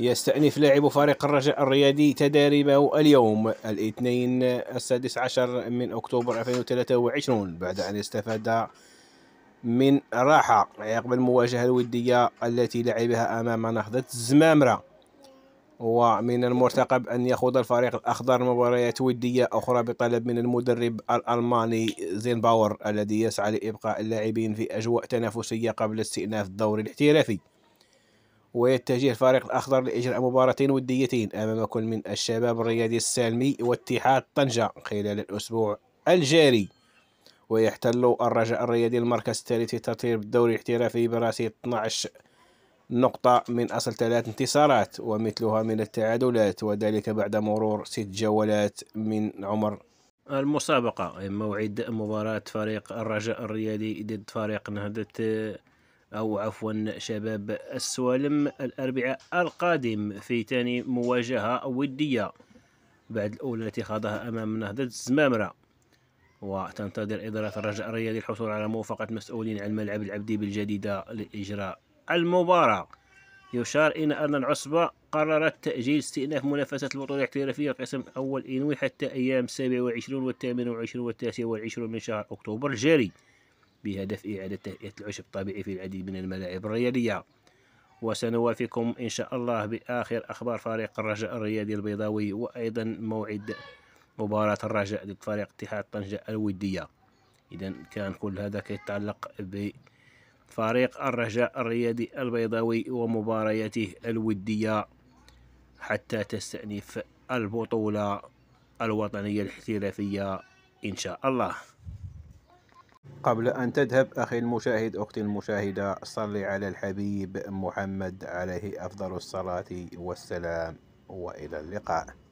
يستأنف لاعب فريق الرجاء الرياضي تداربه اليوم الاثنين السادس عشر من أكتوبر 2023 بعد أن استفاد من راحة عقب المواجهة الودية التي لعبها أمام نهضة الزمامرة ومن المرتقب أن يخوض الفريق الأخضر مباريات ودية أخرى بطلب من المدرب الألماني زينباور الذي يسعى لإبقاء اللاعبين في أجواء تنافسية قبل استئناف الدور الاحترافي ويتجه الفريق الأخضر لإجراء مباراتين وديتين أمام كل من الشباب الرياضي السالمي واتحاد طنجة خلال الأسبوع الجاري ويحتل الرجاء الرياضي المركز الثالث في ترتيب الدوري الاحترافي برأسه 12 نقطة من أصل ثلاث انتصارات ومثلها من التعادلات وذلك بعد مرور ست جولات من عمر المسابقة موعد مباراة فريق الرجاء الرياضي ضد فريق نهضة أو عفوا شباب السوالم الأربعاء القادم في ثاني مواجهة ودية بعد الأولى التي خاضها أمام نهضة الزمامرة وتنتظر إدارة الرجاء الرياضي الحصول على موافقة مسؤولين عن الملعب العبدي بالجديدة لإجراء المباراة يشار إلى أن العصبة قررت تأجيل استئناف منافسة البطولة الاحترافية القسم الأول إنوي حتى أيام 27 و 28 و 29 من شهر أكتوبر الجاري بهدف إعادة تهيئة العشب الطبيعي في العديد من الملاعب الرياضية وسنوافيكم إن شاء الله بآخر أخبار فريق الرجاء الرياضي البيضاوي وأيضا موعد مباراة الرجاء ضد فريق اتحاد طنجة الودية إذا كان كل هذا كيتعلق بفريق الرجاء الرياضي البيضاوي ومبارياته الودية حتى تستأنف البطولة الوطنية الاحترافية إن شاء الله قبل أن تذهب أخي المشاهد أختي المشاهدة صل على الحبيب محمد عليه أفضل الصلاة والسلام وإلى اللقاء